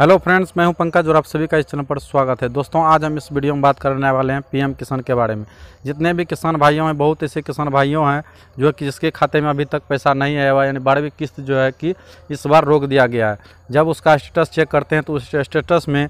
hello friends मैं हूं पंकज और आप सभी का इस चैनल पर स्वागत है दोस्तों आज हम इस वीडियो में बात करने वाले हैं पीएम किसान के बारे में जितने भी किसान भाइयों हैं बहुत ऐसे किसान भाइयों हैं जो कि जिसके खाते में अभी तक पैसा नहीं आया हुआ यानी बारहवीं किस्त जो है कि इस बार रोक दिया गया है जब उसका स्टेटस चेक करते हैं तो उस स्टेटस में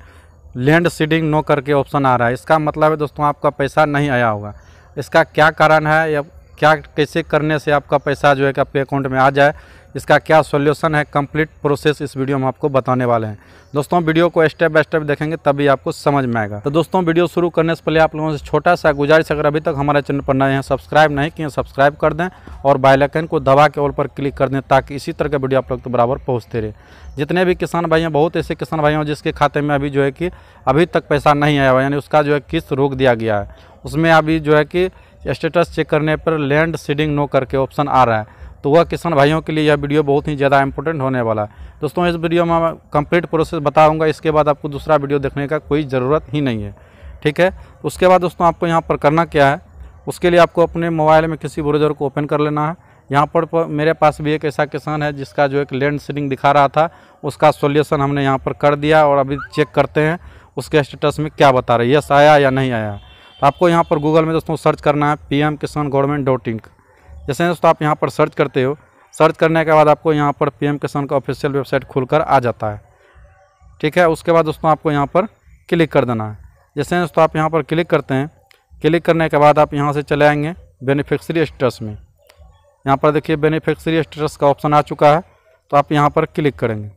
लैंड सीडिंग नो करके ऑप्शन आ रहा है इसका मतलब है दोस्तों आपका पैसा नहीं आया होगा इसका क्या कारण है या क्या कैसे करने से आपका पैसा जो है कि आपके अकाउंट में आ जाए इसका क्या सोल्यूशन है कंप्लीट प्रोसेस इस वीडियो में आपको बताने वाले हैं दोस्तों वीडियो को स्टेप बाय स्टेप देखेंगे तभी आपको समझ में आएगा तो दोस्तों वीडियो शुरू करने से पहले आप लोगों से छोटा सा गुजारिश अगर अभी तक हमारे चैनल पर नए हैं सब्सक्राइब नहीं किए सब्सक्राइब कर दें और बाइलकन को दबा के ऑल पर क्लिक कर दें ताकि इसी तरह का वीडियो आप लोग तो बराबर पहुँचते रहे जितने भी किसान भाई हैं बहुत ऐसे किसान भाई हैं जिसके खाते में अभी जो है कि अभी तक पैसा नहीं आया हुआ यानी उसका जो है किस्त रोक दिया गया है उसमें अभी जो है कि स्टेटस चेक करने पर लैंड सीडिंग नो करके ऑप्शन आ रहा है तो वह किसान भाइयों के लिए यह वीडियो बहुत ही ज़्यादा इंपॉर्टेंट होने वाला है दोस्तों इस वीडियो में कंप्लीट प्रोसेस बताऊंगा इसके बाद आपको दूसरा वीडियो देखने का कोई ज़रूरत ही नहीं है ठीक है उसके बाद दोस्तों आपको यहाँ पर करना क्या है उसके लिए आपको अपने मोबाइल में किसी ब्रोजर को ओपन कर लेना है यहाँ पर, मेरे पास भी एक ऐसा किसान है जिसका जो एक लैंड सीडिंग दिखा रहा था उसका सोल्यूशन हमने यहाँ पर कर दिया और अभी चेक करते हैं उसके स्टेटस में क्या बता रहे है यस आया या नहीं आया तो आपको यहाँ पर गूगल में दोस्तों सर्च करना है पी किसान गवर्नमेंट डॉट इंक जैसे दोस्तों आप यहाँ पर सर्च करते हो सर्च करने के बाद आपको यहाँ पर पीएम किसान का ऑफिशियल वेबसाइट खुलकर आ जाता है ठीक है उसके बाद दोस्तों आपको यहाँ पर क्लिक कर देना है जैसे दोस्तों आप यहाँ पर क्लिक करते हैं क्लिक करने के बाद आप यहाँ से चले आएँगे बेनिफिक्सरी स्टेटस में यहाँ पर देखिए बेनिफिक्सरी स्टेटस का ऑप्शन आ चुका है तो आप यहाँ पर क्लिक करेंगे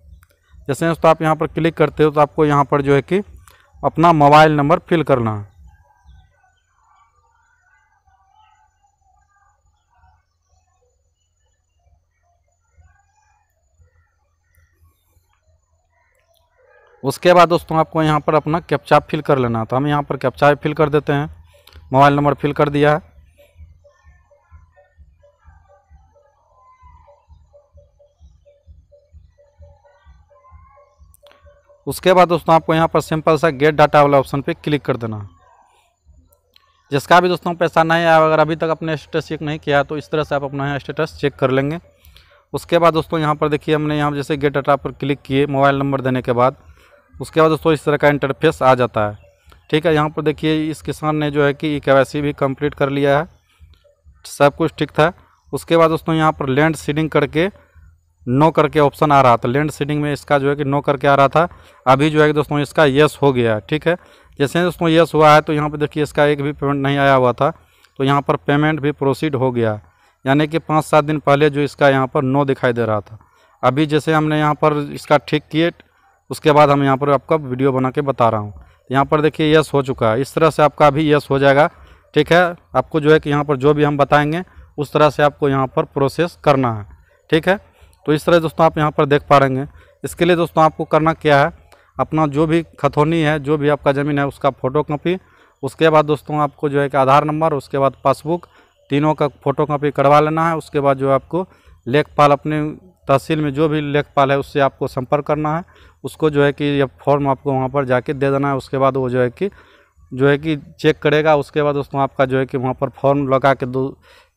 जैसे दोस्तों आप यहाँ पर क्लिक करते हो तो आपको यहाँ पर जो है कि अपना मोबाइल नंबर फिल करना है उसके बाद दोस्तों आपको यहाँ पर अपना कैप्चा फिल कर लेना तो हम यहाँ पर कैप्चा फिल कर देते हैं मोबाइल नंबर फिल कर दिया है उसके बाद दोस्तों आपको यहाँ पर सिंपल सा गेट डाटा वाला ऑप्शन पे क्लिक कर देना जिसका भी दोस्तों पैसा नहीं आया अगर अभी तक अपने स्टेटस चेक नहीं किया तो इस तरह से आप अपना यहाँ स्टेटस चेक कर लेंगे उसके बाद दोस्तों यहाँ पर देखिए हमने यहाँ जैसे गेट डाटा पर क्लिक किए मोबाइल नंबर देने के बाद उसके बाद दोस्तों इस तरह का इंटरफेस आ जाता है ठीक है यहाँ पर देखिए इस किसान ने जो है कि ई के भी कंप्लीट कर लिया है सब कुछ ठीक था उसके बाद दोस्तों यहाँ पर लैंड सीडिंग करके नो करके ऑप्शन आ रहा था लैंड सीडिंग में इसका जो है कि नो करके आ रहा था अभी जो है कि दोस्तों इसका यस हो गया है ठीक है जैसे दोस्तों यस हुआ है तो यहाँ पर देखिए इसका एक भी पेमेंट नहीं आया हुआ था तो यहाँ पर पेमेंट भी प्रोसीड हो गया यानी कि पाँच सात दिन पहले जो इसका यहाँ पर नो दिखाई दे रहा था अभी जैसे हमने यहाँ पर इसका ठीक किए उसके बाद हम यहाँ पर आपका वीडियो बना के बता रहा हूँ यहाँ पर देखिए यस हो चुका है इस तरह से आपका अभी यस हो जाएगा ठीक है आपको जो है कि यहाँ पर जो भी हम बताएंगे उस तरह से आपको यहाँ पर प्रोसेस करना है ठीक है तो इस तरह दोस्तों आप यहाँ पर देख पा रहेंगे इसके लिए दोस्तों आपको करना क्या है अपना जो भी खतौनी है जो भी आपका ज़मीन है उसका फ़ोटो कॉपी उसके बाद दोस्तों आपको जो है कि आधार नंबर उसके बाद पासबुक तीनों का फ़ोटो कॉपी करवा लेना है उसके बाद जो आपको लेखपाल अपने तहसील में जो भी लेखपाल है उससे आपको संपर्क करना है उसको जो है कि यह फॉर्म आपको वहाँ पर जाके दे देना है उसके बाद वो जो है कि जो है कि चेक करेगा उसके बाद उसको आपका जो है कि वहाँ पर फॉर्म लगा के दो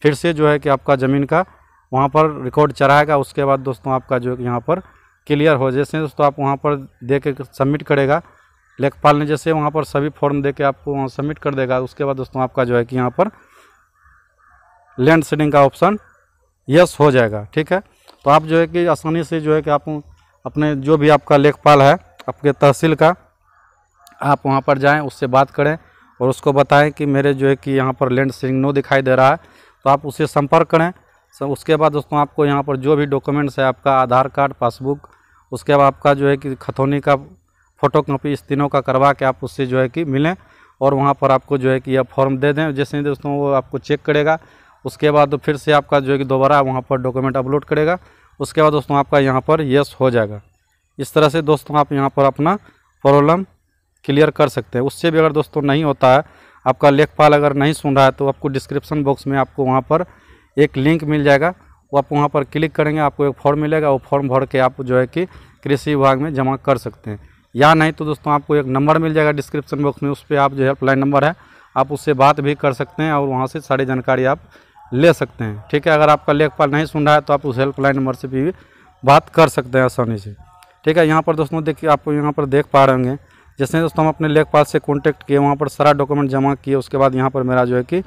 फिर से जो है कि आपका ज़मीन का वहाँ पर रिकॉर्ड चढ़ाएगा उसके बाद दोस्तों आपका जो है कि यहाँ पर क्लियर हो जैसे दोस्तों आप वहाँ पर दे के सबमिट करेगा लेखपाल ने जैसे वहाँ पर सभी फॉर्म दे के आपको वहाँ सबमिट कर देगा उसके बाद दोस्तों आपका जो है कि यहाँ पर लैंड सीडिंग का ऑप्शन यस हो जाएगा ठीक है तो आप जो है कि आसानी से जो है कि आप अपने जो भी आपका लेखपाल है आपके तहसील का आप वहाँ पर जाएँ उससे बात करें और उसको बताएं कि मेरे जो है कि यहाँ पर लैंड सीलिंग नो दिखाई दे रहा है तो आप उससे संपर्क करें सब उसके बाद दोस्तों आपको यहाँ पर जो भी डॉक्यूमेंट्स है आपका आधार कार्ड पासबुक उसके बाद आपका जो है कि खतौनी का फ़ोटो कापी इस तीनों का करवा के आप उससे जो है कि मिलें और वहाँ पर आपको जो है कि यह फॉर्म दे दें जैसे दोस्तों वो आपको चेक करेगा उसके बाद फिर से आपका जो है कि दोबारा वहाँ पर डॉक्यूमेंट अपलोड करेगा उसके बाद दोस्तों आपका यहाँ पर यस हो जाएगा इस तरह से दोस्तों आप यहाँ पर अपना प्रॉब्लम क्लियर कर सकते हैं उससे भी अगर दोस्तों नहीं होता है आपका लेखपाल अगर नहीं सुन रहा है तो आपको डिस्क्रिप्शन बॉक्स में आपको वहाँ पर एक लिंक मिल जाएगा वो आप वहाँ पर क्लिक करेंगे आपको एक फॉर्म मिलेगा वो फॉर्म भर के आप जो है कि कृषि विभाग में जमा कर सकते हैं या नहीं तो दोस्तों आपको एक नंबर मिल जाएगा डिस्क्रिप्शन बॉक्स में उस पर आप जो हेल्पलाइन नंबर है आप उससे बात भी कर सकते हैं और वहाँ से सारी जानकारी आप ले सकते हैं ठीक है अगर आपका लेखपाल नहीं सुन रहा है तो आप उस हेल्पलाइन नंबर से भी बात कर सकते हैं आसानी से ठीक है यहाँ पर दोस्तों देखिए आप यहाँ पर देख पा रहे होंगे जैसे दोस्तों हम अपने लेखपाल से कॉन्टैक्ट किए वहाँ पर सारा डॉक्यूमेंट जमा किए उसके बाद यहाँ पर मेरा जो है कि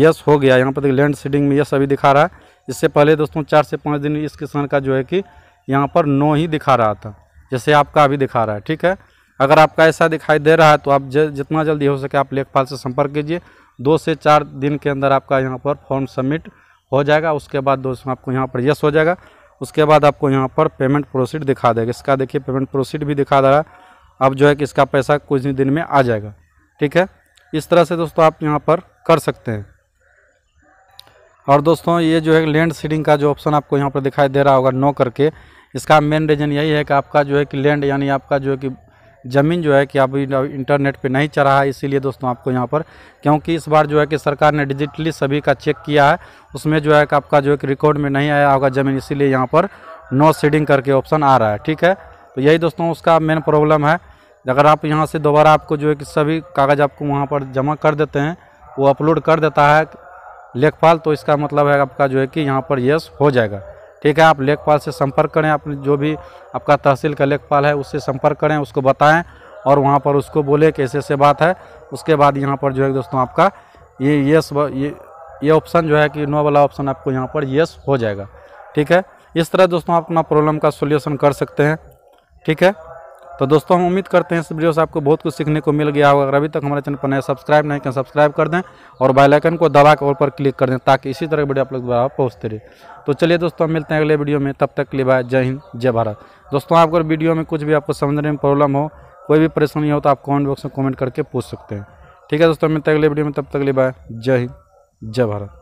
यस हो गया यहाँ पर देखिए लैंड सीडिंग में यस अभी दिखा रहा है इससे पहले दोस्तों चार से पाँच दिन इस किसान का जो है कि यहाँ पर नो ही दिखा रहा था जैसे आपका अभी दिखा रहा है ठीक है अगर आपका ऐसा दिखाई दे रहा है तो आप जितना जल्दी हो सके आप लेखपाल से संपर्क कीजिए दो से चार दिन के अंदर आपका यहाँ पर फॉर्म सबमिट हो जाएगा उसके बाद दोस्तों आपको यहाँ पर यस हो जाएगा उसके बाद आपको यहाँ पर पेमेंट प्रोसीड दिखा देगा इसका देखिए पेमेंट प्रोसीड भी दिखा दे है अब जो है कि इसका पैसा कुछ ही दिन में आ जाएगा ठीक है इस तरह से दोस्तों आप यहाँ पर कर सकते हैं और दोस्तों ये जो है लैंड सीडिंग का जो ऑप्शन आपको यहाँ पर दिखाई दे रहा होगा नो करके इसका मेन रीज़न यही है कि आपका जो है कि लैंड यानी आपका जो है कि ज़मीन जो है कि अभी इंटरनेट पे नहीं चढ़ा है इसीलिए दोस्तों आपको यहाँ पर क्योंकि इस बार जो है कि सरकार ने डिजिटली सभी का चेक किया है उसमें जो है कि आपका जो है कि रिकॉर्ड में नहीं आया होगा ज़मीन इसीलिए यहाँ पर नो सीडिंग करके ऑप्शन आ रहा है ठीक है तो यही दोस्तों उसका मेन प्रॉब्लम है अगर आप यहाँ से दोबारा आपको जो है कि सभी कागज़ आपको वहाँ पर जमा कर देते हैं वो अपलोड कर देता है लेखपाल तो इसका मतलब है आपका जो है कि यहाँ पर यस हो जाएगा ठीक है आप लेखपाल से संपर्क करें अपने जो भी आपका तहसील का लेखपाल है उससे संपर्क करें उसको बताएं और वहाँ पर उसको बोले कि ऐसे ऐसे बात है उसके बाद यहाँ पर जो है दोस्तों आपका ये यस ये ये ऑप्शन जो है कि नो वाला ऑप्शन आपको यहाँ पर यस हो जाएगा ठीक है इस तरह दोस्तों आप अपना प्रॉब्लम का सोल्यूशन कर सकते हैं ठीक है तो दोस्तों हम उम्मीद करते हैं इस वीडियो से आपको बहुत कुछ सीखने को मिल गया होगा अगर अभी तक हमारे चैनल पर नया सब्सक्राइब नहीं करें सब्सक्राइब कर दें और बैलाइकन को दबा के ऊपर क्लिक कर दें ताकि इसी तरह वीडियो आप लोग द्वारा पहुँचते रहे तो चलिए दोस्तों मिलते हैं अगले वीडियो में तब तक के लिए बाय जय हिंद जय भारत दोस्तों आप अगर वीडियो में कुछ भी आपको समझने में प्रॉब्लम हो कोई भी परेशानी हो तो आप कमेंट बॉक्स में कमेंट करके पूछ सकते हैं ठीक है दोस्तों मिलते हैं अगले वीडियो में तब तक के लिए बाय जय हिंद जय भारत